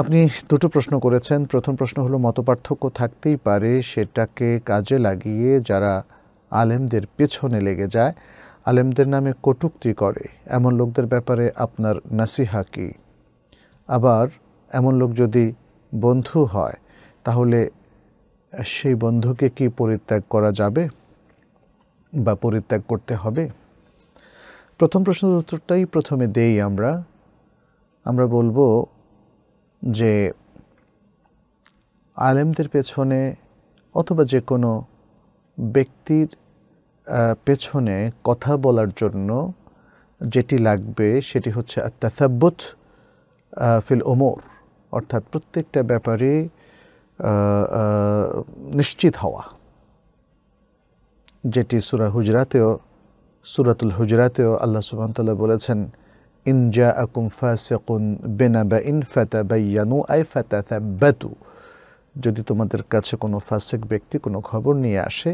আপনি দুটো প্রশ্ন করেছেন প্রথম প্রশ্ন হলো মতপার্থক্য থাকতেই পারে সেটাকে কাজে লাগিয়ে যারা আলেমদের পেছনে লেগে যায় আলেমদের নামে কটুক্তি করে এমন লোকদের ব্যাপারে আপনার নাসিহা কি আবার এমন লোক যদি বন্ধু হয় তাহলে সেই বন্ধুকে কি পরিত্যাগ করা যাবে বা পরিত্যাগ করতে হবে প্রথম প্রশ্নের উত্তরটাই প্রথমে দেই আমরা আমরা বলবো যে আলেমদের পেছনে অথবা যে কোনো ব্যক্তির পেছনে কথা বলার জন্য যেটি লাগবে সেটি হচ্ছে আত্মাসাব্বুত ফিল ওমর অর্থাৎ প্রত্যেকটা ব্যাপারে নিশ্চিত হওয়া যেটি সুরা হুজরাতেও সুরাতুল হুজরাতেও আল্লাহ সুবাহতাল্লাহ বলেছেন إن جاءكم فاسق بنبأ فتبينوا أي فتثبتوا যদি তোমাদের কাছে কোনো ফাসেক ব্যক্তি কোনো খবর নিয়ে আসে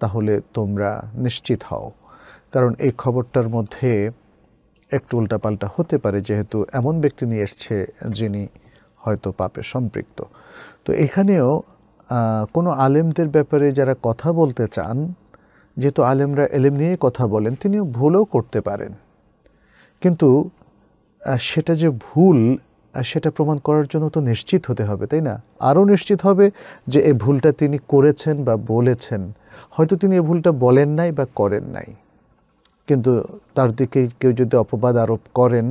তাহলে তোমরা নিশ্চিত হও কারণ এই খবরটার মধ্যে একটু উল্টাপাল্টা হতে পারে যেহেতু এমন ব্যক্তি নিয়ে এসছে যিনি হয়তো পাপে সম্পৃক্ত তো এখানেও কোনো আলেমদের ব্যাপারে যারা কথা বলতে চান যেহেতু আলেমরা এলেম নিয়ে কথা বলেন তিনিও ভুলও করতে পারেন কিন্তু সেটা যে ভুল সেটা প্রমাণ করার জন্য তো নিশ্চিত হতে হবে তাই না আরও নিশ্চিত হবে যে এই ভুলটা তিনি করেছেন বা বলেছেন হয়তো তিনি এই ভুলটা বলেন নাই বা করেন নাই কিন্তু তার দিকে কেউ যদি অপবাদ আরোপ করেন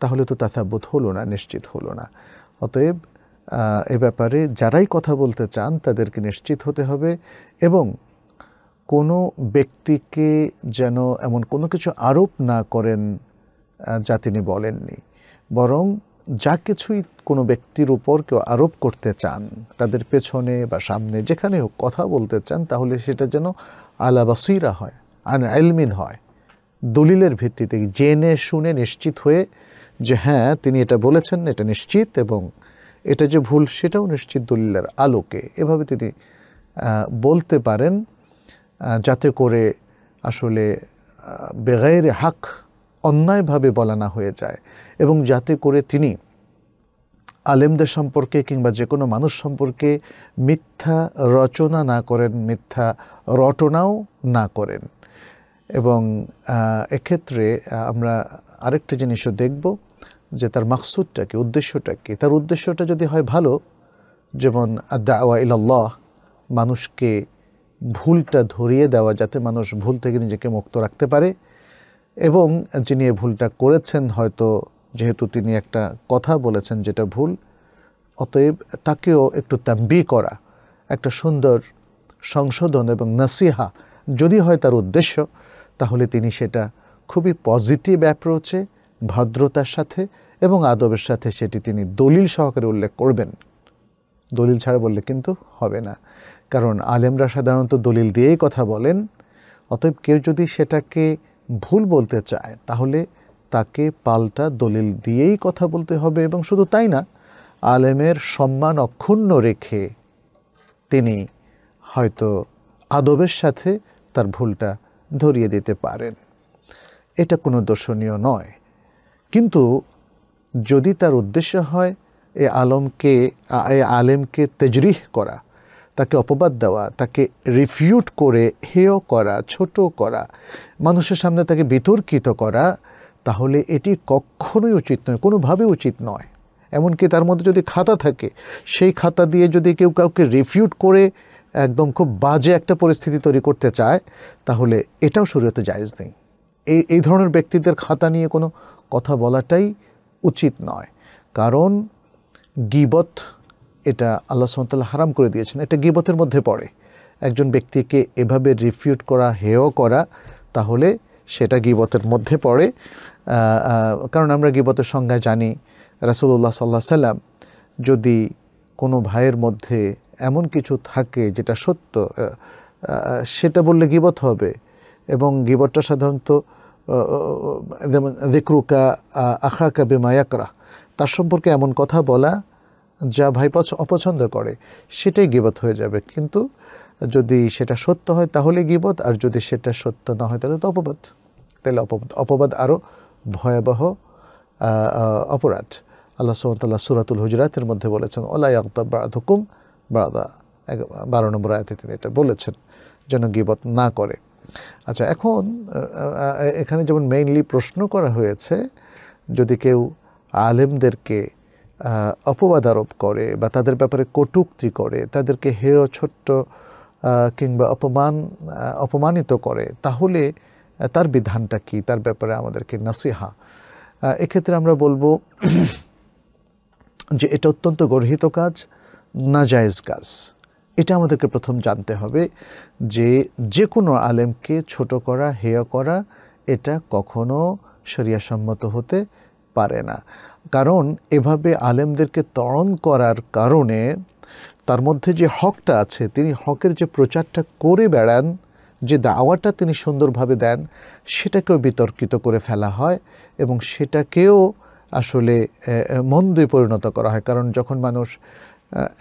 তাহলে তো তাথাবোধ হলো না নিশ্চিত হলো না অতএব এ ব্যাপারে যারাই কথা বলতে চান তাদেরকে নিশ্চিত হতে হবে এবং কোনো ব্যক্তিকে যেন এমন কোনো কিছু আরোপ না করেন যা তিনি বলেননি বরং যা কিছুই কোনো ব্যক্তির উপর কেউ আরোপ করতে চান তাদের পেছনে বা সামনে যেখানে হোক কথা বলতে চান তাহলে সেটা যেন আলা সুইরা হয় আন আলমিন হয় দলিলের ভিত্তিতে জেনে শুনে নিশ্চিত হয়ে যে হ্যাঁ তিনি এটা বলেছেন এটা নিশ্চিত এবং এটা যে ভুল সেটাও নিশ্চিত দলিলের আলোকে এভাবে তিনি বলতে পারেন যাতে করে আসলে বেগায়ের হাক অন্যায়ভাবে বলা হয়ে যায় এবং যাতে করে তিনি আলেমদের সম্পর্কে কিংবা যে কোনো মানুষ সম্পর্কে মিথ্যা রচনা না করেন মিথ্যা রটনাও না করেন এবং এক্ষেত্রে আমরা আরেকটা জিনিসও দেখব যে তার মাকসুদটা কি উদ্দেশ্যটা কি তার উদ্দেশ্যটা যদি হয় ভালো যেমন দাওয়া ইল্লাহ মানুষকে ভুলটা ধরিয়ে দেওয়া যাতে মানুষ ভুল থেকে নিজেকে মুক্ত রাখতে পারে এবং যিনি এ ভুলটা করেছেন হয়তো যেহেতু তিনি একটা কথা বলেছেন যেটা ভুল অতএব তাকেও একটু তাম্বি করা একটা সুন্দর সংশোধন এবং নাসিহা যদি হয় তার উদ্দেশ্য তাহলে তিনি সেটা খুবই পজিটিভ অ্যাপ্রোচে ভদ্রতার সাথে এবং আদবের সাথে সেটি তিনি দলিল সহকারে উল্লেখ করবেন দলিল ছাড়া বললে কিন্তু হবে না কারণ আলেমরা সাধারণত দলিল দিয়েই কথা বলেন অতএব কেউ যদি সেটাকে ভুল বলতে চায় তাহলে তাকে পাল্টা দলিল দিয়েই কথা বলতে হবে এবং শুধু তাই না আলেমের সম্মান অক্ষুণ্ণ রেখে তিনি হয়তো আদবের সাথে তার ভুলটা ধরিয়ে দিতে পারেন এটা কোনো দর্শনীয় নয় কিন্তু যদি তার উদ্দেশ্য হয় এ আলমকে এ আলেমকে তেজরিহ করা তাকে অপবাদ দেওয়া তাকে রিফিউট করে হেয় করা ছোট করা মানুষের সামনে তাকে বিতর্কিত করা তাহলে এটি কখনোই উচিত নয় কোনোভাবে উচিত নয় এমনকি তার মধ্যে যদি খাতা থাকে সেই খাতা দিয়ে যদি কেউ কাউকে রিফিউট করে একদম খুব বাজে একটা পরিস্থিতি তৈরি করতে চায় তাহলে এটাও শরীরতে জায়জ নেই এই এই ধরনের ব্যক্তিদের খাতা নিয়ে কোনো কথা বলাটাই উচিত নয় কারণ গিবত এটা আল্লাহ সুমতাল্লাহ হারাম করে দিয়েছেন এটা গিবতের মধ্যে পড়ে একজন ব্যক্তিকে এভাবে রিফিউট করা হেয় করা তাহলে সেটা গিবতের মধ্যে পড়ে কারণ আমরা গিবতের সংজ্ঞা জানি রাসুল্লাহ সাল্লাহ সাল্লাম যদি কোনো ভাইয়ের মধ্যে এমন কিছু থাকে যেটা সত্য সেটা বললে গিবত হবে এবং গিবতটা সাধারণত যেমন দেখরুকা আখাকা বেমায়াকরা তার সম্পর্কে এমন কথা বলা যা ভাই অপছন্দ করে সেটাই গিবত হয়ে যাবে কিন্তু যদি সেটা সত্য হয় তাহলে গিবত আর যদি সেটা সত্য না হয় তাহলে তো অপবাদ তাহলে অপবাদ অপবাদ আরও ভয়াবহ অপরাধ আল্লাহ সুমতাল্লাহ সুরাতুল হুজরাতের মধ্যে বলেছেন ওলাই আকতাব বা হুকুম বাদা বারো নম্বর আয়তে তিনি এটা বলেছেন যেন গিবত না করে আচ্ছা এখন এখানে যেমন মেইনলি প্রশ্ন করা হয়েছে যদি কেউ আলেমদেরকে অপবাদ আরোপ করে বা তাদের ব্যাপারে কটুক্তি করে তাদেরকে হেয় ছোট্ট কিংবা অপমান অপমানিত করে তাহলে তার বিধানটা কি তার ব্যাপারে আমাদেরকে নাসিহা এক্ষেত্রে আমরা বলবো যে এটা অত্যন্ত গর্হিত কাজ নাজায়েজ কাজ এটা আমাদেরকে প্রথম জানতে হবে যে যে কোনো আলেমকে ছোট করা হেয় করা এটা কখনো সম্মত হতে পারে না কারণ এভাবে আলেমদেরকে তরণ করার কারণে তার মধ্যে যে হকটা আছে তিনি হকের যে প্রচারটা করে বেড়ান যে দাওয়াটা তিনি সুন্দরভাবে দেন সেটাকেও বিতর্কিত করে ফেলা হয় এবং সেটাকেও আসলে মন্দে পরিণত করা হয় কারণ যখন মানুষ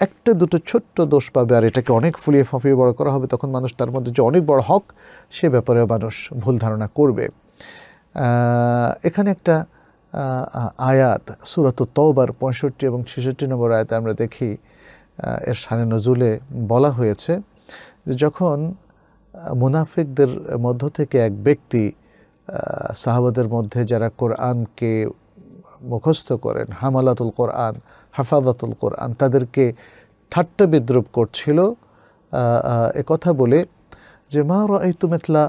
একটা দুটো ছোট্ট দোষ পাবে আর এটাকে অনেক ফুলিয়ে ফাঁপিয়ে বড় করা হবে তখন মানুষ তার মধ্যে যে অনেক বড় হক সে ব্যাপারেও মানুষ ভুল ধারণা করবে এখানে একটা আয়াত সুরত তৌবার পঁয়ষট্টি এবং ছেষট্টি নম্বর আয়াতে আমরা দেখি এর সানে নজুলে বলা হয়েছে যে যখন মুনাফিকদের মধ্য থেকে এক ব্যক্তি সাহাবাদের মধ্যে যারা কোরআনকে মুখস্থ করেন হামালাতুল কোরআন হাফাজাতুল কোরআন তাদেরকে ঠাট্টা বিদ্রুপ করছিল এ কথা বলে যে মা রা তুমেতলা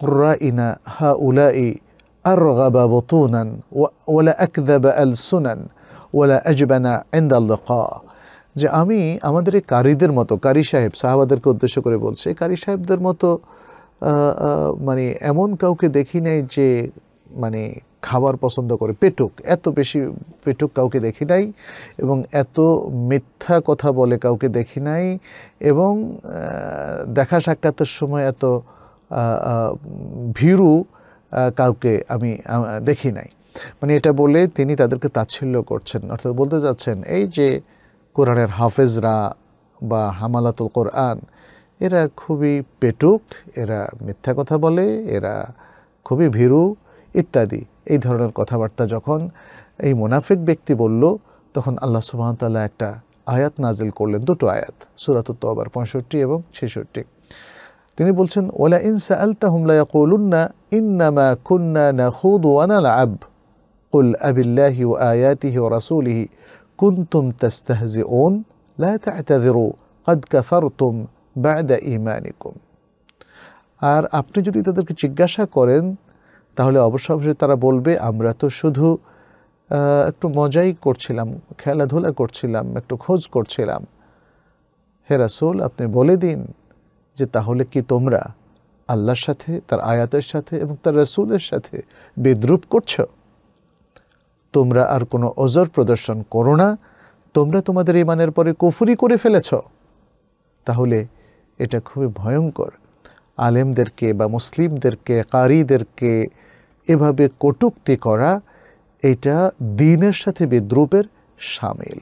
কুর্রা ইনা হা উলা ই أرغب بطونا ولا أكذب ألسنا ولا أجبنا عند اللقاء যে আমি আমাদের এই কারিদের মতো কারি সাহেব সাহাবাদেরকে উদ্দেশ্য করে বলছে কারি সাহেবদের মতো মানে এমন কাউকে দেখি নাই যে মানে খাবার পছন্দ করে পেটুক এত বেশি পেটুক কাউকে দেখি নাই এবং এত মিথ্যা কথা বলে কাউকে দেখি নাই এবং দেখা সাক্ষাতের সময় এত ভীরু কাউকে আমি দেখি নাই মানে এটা বলে তিনি তাদেরকে তাচ্ছিল্য করছেন অর্থাৎ বলতে যাচ্ছেন এই যে কোরআনের হাফেজরা বা হামালাতুল কোরআন এরা খুবই পেটুক এরা মিথ্যা কথা বলে এরা খুবই ভীরু ইত্যাদি এই ধরনের কথাবার্তা যখন এই মোনাফিক ব্যক্তি বলল তখন আল্লাহ সুবাহতাল্লাহ একটা আয়াত নাজিল করলেন দুটো আয়াত সুরাত আবার পঁয়ষট্টি এবং ছেষট্টি তিনি বলছেন ওলা ইনসা আলতা হুমলায়া কলুন্না ইন্নামা কুন্না না খুদ ওয়ানাল আব قل أب الله وآياته ورسوله كنتم تستهزئون لا تعتذروا قد كفرتم بعد إيمانكم আর আপনি যদি তাদেরকে জিজ্ঞাসা করেন তাহলে অবশ্য অবশ্যই তারা বলবে আমরা তো শুধু একটু মজাই করছিলাম খেলাধুলা করছিলাম একটু খোঁজ করছিলাম হে রাসুল আপনি বলে দিন যে তাহলে কি তোমরা আল্লাহর সাথে তার আয়াতের সাথে এবং তার রসুলের সাথে বিদ্রুপ করছ তোমরা আর কোনো অজর প্রদর্শন করো না তোমরা তোমাদের ইমানের পরে কুফুরি করে ফেলেছ তাহলে এটা খুবই ভয়ঙ্কর আলেমদেরকে বা মুসলিমদেরকে কারিদেরকে এভাবে কটুক্তি করা এটা দিনের সাথে বিদ্রুপের সামিল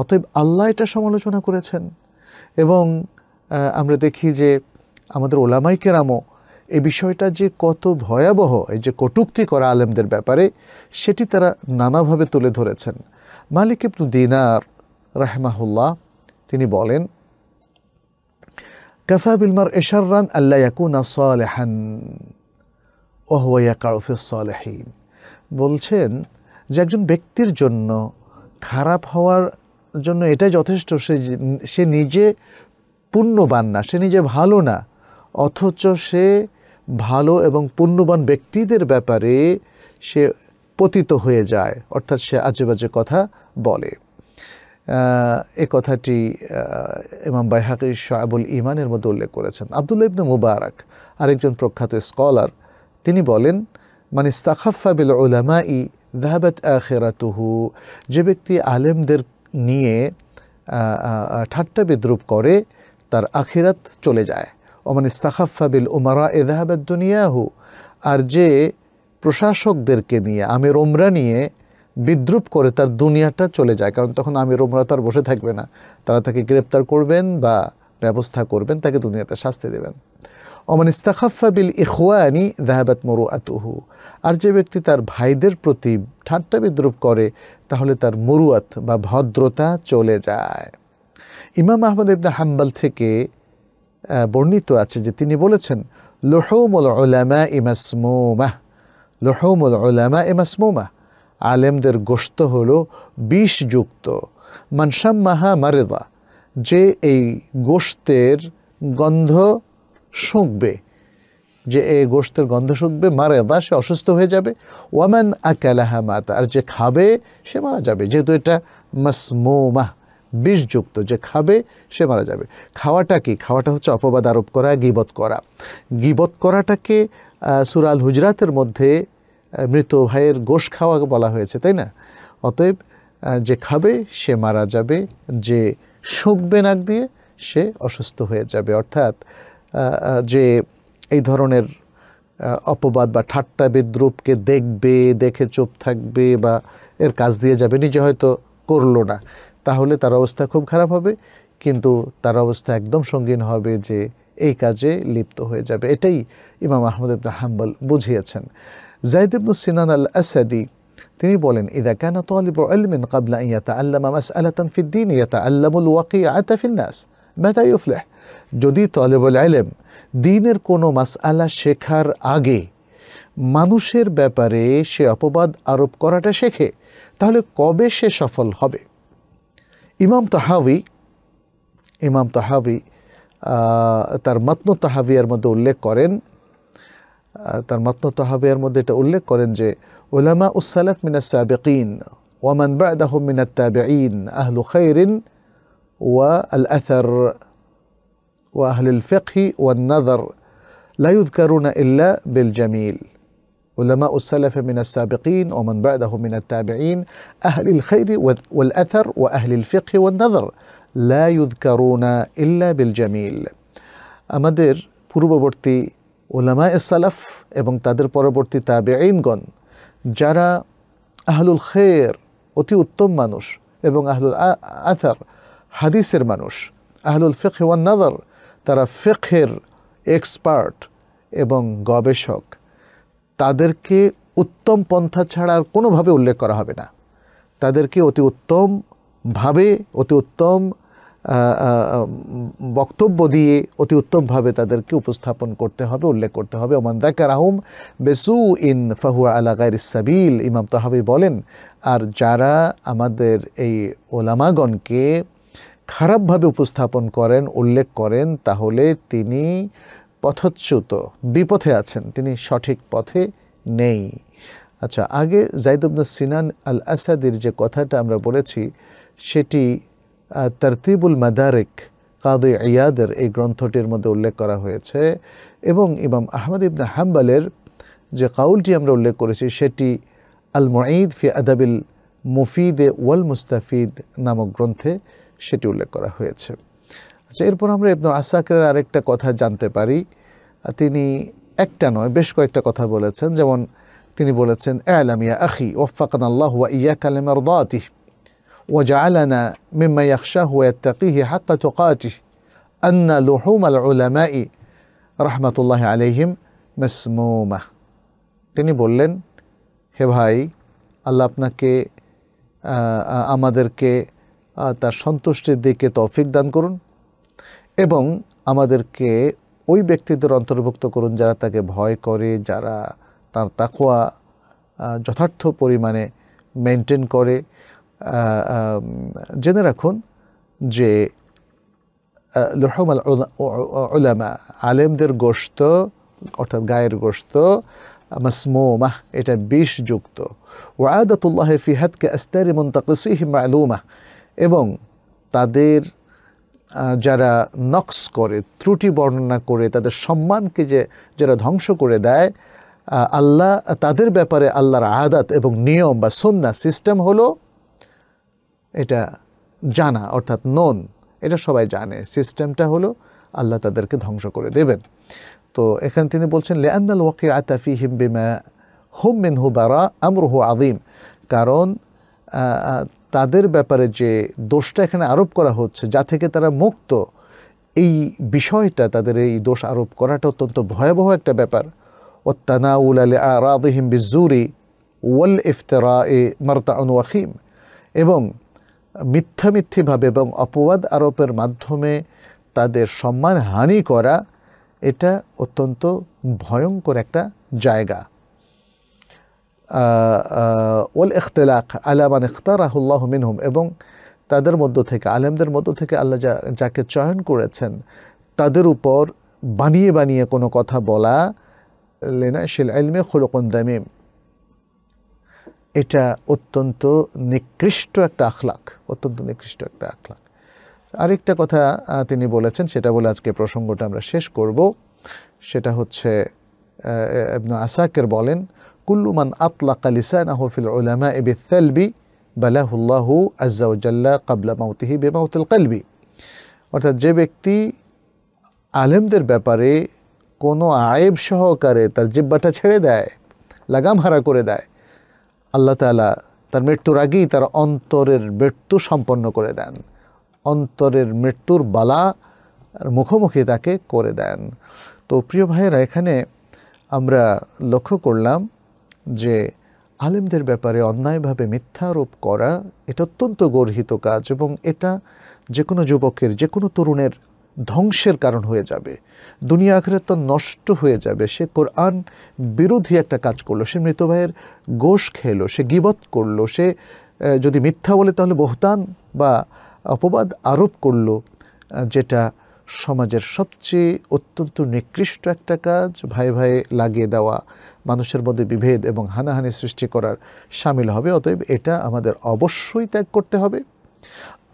অতএব আল্লাহ এটা সমালোচনা করেছেন এবং আমরা দেখি যে আমাদের ওলামাইকেরামও এই বিষয়টা যে কত ভয়াবহ এই যে কটুক্তি করা আলেমদের ব্যাপারে সেটি তারা নানাভাবে তুলে ধরেছেন মালিক ইবনু দিনার রাহমাহুল্লাহ তিনি বলেন কাফা বিলমার এশার রান ইয়াকুনা সালেহান ওহওয়া বলছেন যে একজন ব্যক্তির জন্য খারাপ হওয়ার জন্য এটাই যথেষ্ট সে সে নিজে পুণ্যবান না সে নিজে ভালো না অথচ সে ভালো এবং পুণ্যবান ব্যক্তিদের ব্যাপারে সে পতিত হয়ে যায় অর্থাৎ সে আজেবাজে কথা বলে এ কথাটি ইমাম বাইহাক শাহাবুল ইমানের মধ্যে উল্লেখ করেছেন আবদুল্লা ইবনে মুবারক আরেকজন প্রখ্যাত স্কলার তিনি বলেন মানে ইস্তাখাফা বিল ওলামা ই দাহাবাত আখেরাতুহু যে ব্যক্তি আলেমদের নিয়ে ঠাট্টা বিদ্রুপ করে তার আখিরাত চলে যায় ওমান ইস্তাখাফা বিল উমারা এদাহাবাদ দুনিয়াহু আর যে প্রশাসকদেরকে নিয়ে আমের ওমরা নিয়ে বিদ্রুপ করে তার দুনিয়াটা চলে যায় কারণ তখন আমির ওমরা তো আর বসে থাকবে না তারা তাকে গ্রেপ্তার করবেন বা ব্যবস্থা করবেন তাকে দুনিয়াতে শাস্তি দেবেন অমান ইস্তাখাফা বিল ইখওয়ানি দাহাবাত মরু আতুহু আর যে ব্যক্তি তার ভাইদের প্রতি ঠাট্টা বিদ্রুপ করে তাহলে তার মরুয়াত বা ভদ্রতা চলে যায় ইমাম আহমদ ইবনা হাম্বাল থেকে বর্ণিত আছে যে তিনি বলেছেন লোহমুল ওলামা ইমাসমোমাহ লোহমুল ওলামা ইমাসমোমাহ আলেমদের গোস্ত হল বিষযুক্ত মানসাম্মাহা মারেদা যে এই গোস্তের গন্ধ শুঁকবে যে এই গোস্তের গন্ধ শুঁকবে মারেদা সে অসুস্থ হয়ে যাবে ওয়ামেন আকালাহা মাতা আর যে খাবে সে মারা যাবে যেহেতু এটা মাসমোমাহ বিষযুক্ত যে খাবে সে মারা যাবে খাওয়াটা কি খাওয়াটা হচ্ছে অপবাদ আরোপ করা গিবত করা গিবত করাটাকে সুরাল হুজরাতের মধ্যে মৃত ভাইয়ের গোশ খাওয়া বলা হয়েছে তাই না অতএব যে খাবে সে মারা যাবে যে শুকবে নাক দিয়ে সে অসুস্থ হয়ে যাবে অর্থাৎ যে এই ধরনের অপবাদ বা ঠাট্টা বিদ্রুপকে দেখবে দেখে চুপ থাকবে বা এর কাজ দিয়ে যাবে নিজে হয়তো করলো না তাহলে তার অবস্থা খুব খারাপ হবে কিন্তু তার অবস্থা একদম সঙ্গীন হবে যে এই কাজে লিপ্ত হয়ে যাবে এটাই ইমাম আহমদ ইবনা হাম্বল বুঝিয়েছেন জাইদ ইবনু সিনান আল আসাদি তিনি বলেন ইদা কানা তালিব আলমিন কাবলা ইয়াতা ইয়াতাআল্লামা মামাস ফি তানফিদ্দিন ইয়াতা ওয়াকিআতা ওয়াকি আতাফিন্নাস মাতা ইউফলিহ যদি তালিবুল ইলম দিনের কোনো মাস আল্লাহ শেখার আগে মানুষের ব্যাপারে সে অপবাদ আরোপ করাটা শেখে তাহলে কবে সে সফল হবে ইমাম তাহাবি ইমাম তাহাবি তার মাতন তাহাবিয়ার মধ্যে উল্লেখ করেন তার মাতন তাহাবিয়ার মধ্যে এটা উল্লেখ করেন যে ওলামা উসালাফ মিনাস সাবেকিন ওয়ামান বাদাহম মিনাত তাবেইন আহলু খৈরিন والأثر وأهل الفقه والنظر لا يذكرون إلا بالجميل علماء السلف من السابقين ومن بعدهم من التابعين أهل الخير والأثر وأهل الفقه والنظر لا يذكرون إلا بالجميل أمدر بروبورتي علماء السلف এবং তাদের পরবর্তী تابعين যারা আহলুল খায়র অতি উত্তম মানুষ এবং আহলুল أهل হাদিসের মানুষ আহলুল ফিকহ ওয়ান নাযর তারা ফিকহের এক্সপার্ট এবং গবেষক তাদেরকে উত্তম পন্থা ছাড়া আর কোনোভাবে উল্লেখ করা হবে না তাদেরকে অতি উত্তমভাবে অতি উত্তম বক্তব্য দিয়ে অতি উত্তমভাবে তাদেরকে উপস্থাপন করতে হবে উল্লেখ করতে হবে ওমান দাকার আহম বেসু ইন ফাহুয়া আলা সাবিল ইমাম তাহাবি বলেন আর যারা আমাদের এই ওলামাগণকে খারাপভাবে উপস্থাপন করেন উল্লেখ করেন তাহলে তিনি পথচ্যুত বিপথে আছেন তিনি সঠিক পথে নেই আচ্ছা আগে জাইদুবন সিনান আল আসাদির যে কথাটা আমরা বলেছি সেটি তরতিবুল মাদারেক কাদে ইয়াদের এই গ্রন্থটির মধ্যে উল্লেখ করা হয়েছে এবং ইমাম আহমদ ইবনা হাম্বালের যে কাউলটি আমরা উল্লেখ করেছি সেটি আল মঈদ ফি আদাবিল মুফিদে ওয়াল মুস্তাফিদ নামক গ্রন্থে সেটি উল্লেখ করা হয়েছে আচ্ছা এরপর আমরা ইবনু আসাকের আরেকটা কথা জানতে পারি তিনি একটা নয় বেশ কয়েকটা কথা বলেছেন যেমন তিনি বলেছেন এলামিয়া আখি ওফাকান আল্লাহ ওয়া ইয়া কালেমার দাতিহ وجعلنا مما يخشاه ويتقيه হাক্কা تقاته أن لحوم العلماء رحمة الله عليهم مسمومة তিনি বললেন হে ভাই আল্লাহ আপনাকে আমাদেরকে তার সন্তুষ্টির দিকে তৌফিক দান করুন এবং আমাদেরকে ওই ব্যক্তিদের অন্তর্ভুক্ত করুন যারা তাকে ভয় করে যারা তার তাকোয়া যথার্থ পরিমাণে মেনটেন করে জেনে রাখুন যে লহমাল ওলামা আলেমদের গোশত অর্থাৎ গায়ের গোশত মাহ এটা বিষযুক্ত ওয়াদাতুল্লাহ ফিহাদকে আস্তারি মন্তাকসিহ মালুমা এবং তাদের যারা নক্স করে ত্রুটি বর্ণনা করে তাদের সম্মানকে যে যারা ধ্বংস করে দেয় আল্লাহ তাদের ব্যাপারে আল্লাহর আদাত এবং নিয়ম বা সন্না সিস্টেম হলো এটা জানা অর্থাৎ নন এটা সবাই জানে সিস্টেমটা হলো আল্লাহ তাদেরকে ধ্বংস করে দেবেন তো এখানে তিনি বলছেন লেআনাল ওয়াকি আতাফি হিম হুম হোম মিন হুবারা আমরুহ আদিম কারণ তাদের ব্যাপারে যে দোষটা এখানে আরোপ করা হচ্ছে যা থেকে তারা মুক্ত এই বিষয়টা তাদের এই দোষ আরোপ করাটা অত্যন্ত ভয়াবহ একটা ব্যাপার ও ওত্তানাউল আল আরাদহিম বিজুরি ওয়াল ইফতরা এ মারতা ওয়াকিম এবং মিথ্যা মিথ্যিভাবে এবং অপবাদ আরোপের মাধ্যমে তাদের সম্মান হানি করা এটা অত্যন্ত ভয়ঙ্কর একটা জায়গা ওল ইখতলাক আলা মান ইখতারাহুল্লাহ মিনহুম এবং তাদের মধ্য থেকে আলেমদের মধ্য থেকে আল্লাহ যা যাকে চয়ন করেছেন তাদের উপর বানিয়ে বানিয়ে কোনো কথা বলা লেনা শিল আলমে খুলকন দামিম এটা অত্যন্ত নিকৃষ্ট একটা আখলাক অত্যন্ত নিকৃষ্ট একটা আখলাক আরেকটা কথা তিনি বলেছেন সেটা বলে আজকে প্রসঙ্গটা আমরা শেষ করব সেটা হচ্ছে আসাকের বলেন কুল্লু মান আতলাক লিসানাহু ফিল উলামা ইবিল সালবি বালাহুল্লাহু আজ্জাউজাল্লা কাবলা মাউতিহি বেমাউতুল কালবি অর্থাৎ যে ব্যক্তি আলেমদের ব্যাপারে কোনো আয়েব সহকারে তার জিব্বাটা ছেড়ে দেয় লাগাম হারা করে দেয় আল্লাহ তালা তার মৃত্যুর আগেই তার অন্তরের মৃত্যু সম্পন্ন করে দেন অন্তরের মৃত্যুর বালা মুখোমুখি তাকে করে দেন তো প্রিয় ভাইয়েরা এখানে আমরা লক্ষ্য করলাম যে আলেমদের ব্যাপারে অন্যায়ভাবে মিথ্যা আরোপ করা এটা অত্যন্ত গর্হিত কাজ এবং এটা যে কোনো যুবকের যে কোনো তরুণের ধ্বংসের কারণ হয়ে যাবে দুনিয়া আখরে তো নষ্ট হয়ে যাবে সে কোরআন বিরোধী একটা কাজ করলো সে মৃত ভাইয়ের গোশ খেলো সে গিবত করলো সে যদি মিথ্যা বলে তাহলে বহতান বা অপবাদ আরোপ করলো যেটা সমাজের সবচেয়ে অত্যন্ত নিকৃষ্ট একটা কাজ ভাই ভাই লাগিয়ে দেওয়া মানুষের মধ্যে বিভেদ এবং হানাহানি সৃষ্টি করার সামিল হবে অতএব এটা আমাদের অবশ্যই ত্যাগ করতে হবে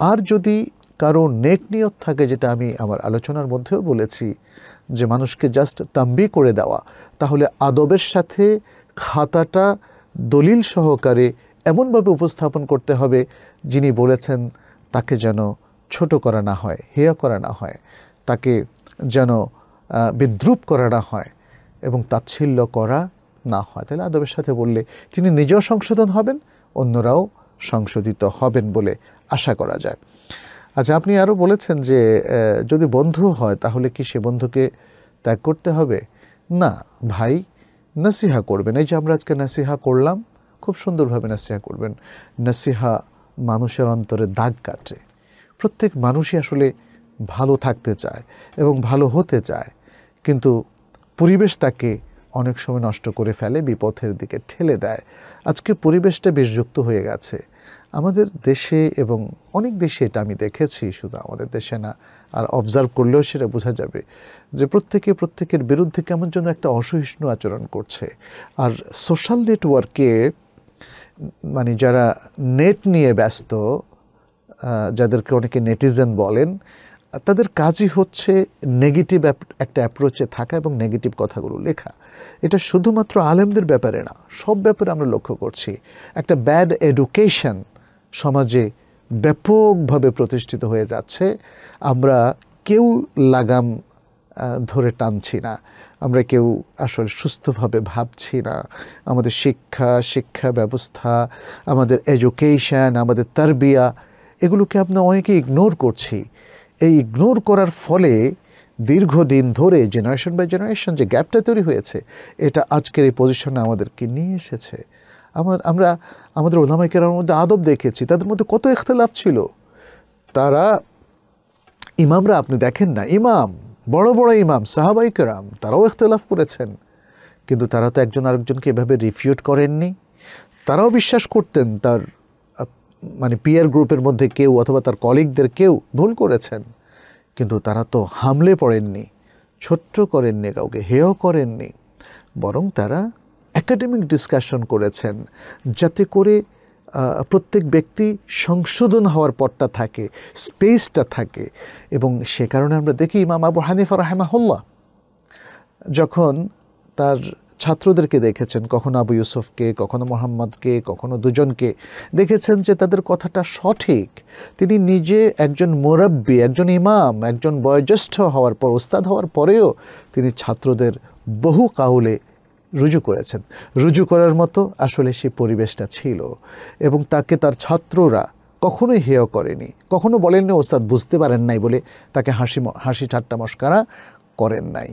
আর যদি কারো নেক নিয়ত থাকে যেটা আমি আমার আলোচনার মধ্যেও বলেছি যে মানুষকে জাস্ট তাম্বি করে দেওয়া তাহলে আদবের সাথে খাতাটা দলিল সহকারে এমনভাবে উপস্থাপন করতে হবে যিনি বলেছেন তাকে যেন ছোট করা না হয় হেয়া করা না হয় তাকে যেন বিদ্রুপ করা না হয় এবং তাচ্ছিল্য করা না হয় তাহলে আদবের সাথে বললে তিনি নিজেও সংশোধন হবেন অন্যরাও সংশোধিত হবেন বলে আশা করা যায় আচ্ছা আপনি আরও বলেছেন যে যদি বন্ধু হয় তাহলে কি সে বন্ধুকে ত্যাগ করতে হবে না ভাই নাসিহা করবেন এই যে আমরা আজকে নাসিহা করলাম খুব সুন্দরভাবে নাসিহা করবেন নাসিহা মানুষের অন্তরে দাগ কাটে প্রত্যেক মানুষই আসলে ভালো থাকতে চায় এবং ভালো হতে চায় কিন্তু পরিবেশ তাকে অনেক সময় নষ্ট করে ফেলে বিপথের দিকে ঠেলে দেয় আজকে পরিবেশটা বিষযুক্ত হয়ে গেছে আমাদের দেশে এবং অনেক দেশে এটা আমি দেখেছি শুধু আমাদের দেশে না আর অবজার্ভ করলেও সেটা বোঝা যাবে যে প্রত্যেকে প্রত্যেকের বিরুদ্ধে কেমন যেন একটা অসহিষ্ণু আচরণ করছে আর সোশ্যাল নেটওয়ার্কে মানে যারা নেট নিয়ে ব্যস্ত যাদেরকে অনেকে নেটিজেন বলেন তাদের কাজই হচ্ছে নেগেটিভ একটা অ্যাপ্রোচে থাকা এবং নেগেটিভ কথাগুলো লেখা এটা শুধুমাত্র আলেমদের ব্যাপারে না সব ব্যাপারে আমরা লক্ষ্য করছি একটা ব্যাড এডুকেশন সমাজে ব্যাপকভাবে প্রতিষ্ঠিত হয়ে যাচ্ছে আমরা কেউ লাগাম ধরে টানছি না আমরা কেউ আসলে সুস্থভাবে ভাবছি না আমাদের শিক্ষা শিক্ষা ব্যবস্থা আমাদের এডুকেশান আমাদের তারবিয়া এগুলোকে আমরা অনেকে ইগনোর করছি এই ইগনোর করার ফলে দীর্ঘদিন ধরে জেনারেশন বাই জেনারেশন যে গ্যাপটা তৈরি হয়েছে এটা আজকের এই পজিশনে আমাদেরকে নিয়ে এসেছে আমার আমরা আমাদের ওলামাই কেরামের মধ্যে আদব দেখেছি তাদের মধ্যে কত ইখতলাফ ছিল তারা ইমামরা আপনি দেখেন না ইমাম বড় বড় ইমাম সাহাবাই কেরাম তারাও ইখতলাফ করেছেন কিন্তু তারা তো একজন আরেকজনকে এভাবে রিফিউট করেননি তারাও বিশ্বাস করতেন তার মানে পিয়ার গ্রুপের মধ্যে কেউ অথবা তার কলিগদের কেউ ভুল করেছেন কিন্তু তারা তো হামলে পড়েননি ছোট্ট করেননি কাউকে হেয় করেননি বরং তারা একাডেমিক ডিসকাশন করেছেন যাতে করে প্রত্যেক ব্যক্তি সংশোধন হওয়ার পরটা থাকে স্পেসটা থাকে এবং সে কারণে আমরা দেখি ইমাম আবু হানিফা রাহেমাহুল্লাহ যখন তার ছাত্রদেরকে দেখেছেন কখনো আবু ইউসুফকে কখনো মোহাম্মদকে কখনো দুজনকে দেখেছেন যে তাদের কথাটা সঠিক তিনি নিজে একজন মোরব্বী একজন ইমাম একজন বয়োজ্যেষ্ঠ হওয়ার পর ওস্তাদ হওয়ার পরেও তিনি ছাত্রদের বহু কাউলে রুজু করেছেন রুজু করার মতো আসলে সেই পরিবেশটা ছিল এবং তাকে তার ছাত্ররা কখনোই হেয় করেনি কখনো বলেননি ওস্তাদ বুঝতে পারেন নাই বলে তাকে হাসি হাসি ঠাট্টা মস্কারা করেন নাই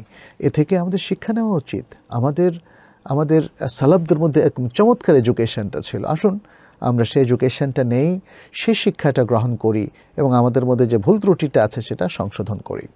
এ থেকে আমাদের শিক্ষা নেওয়া উচিত আমাদের আমাদের সালাবদের মধ্যে এক চমৎকার এডুকেশনটা ছিল আসুন আমরা সেই এডুকেশনটা নেই সে শিক্ষাটা গ্রহণ করি এবং আমাদের মধ্যে যে ভুল ত্রুটিটা আছে সেটা সংশোধন করি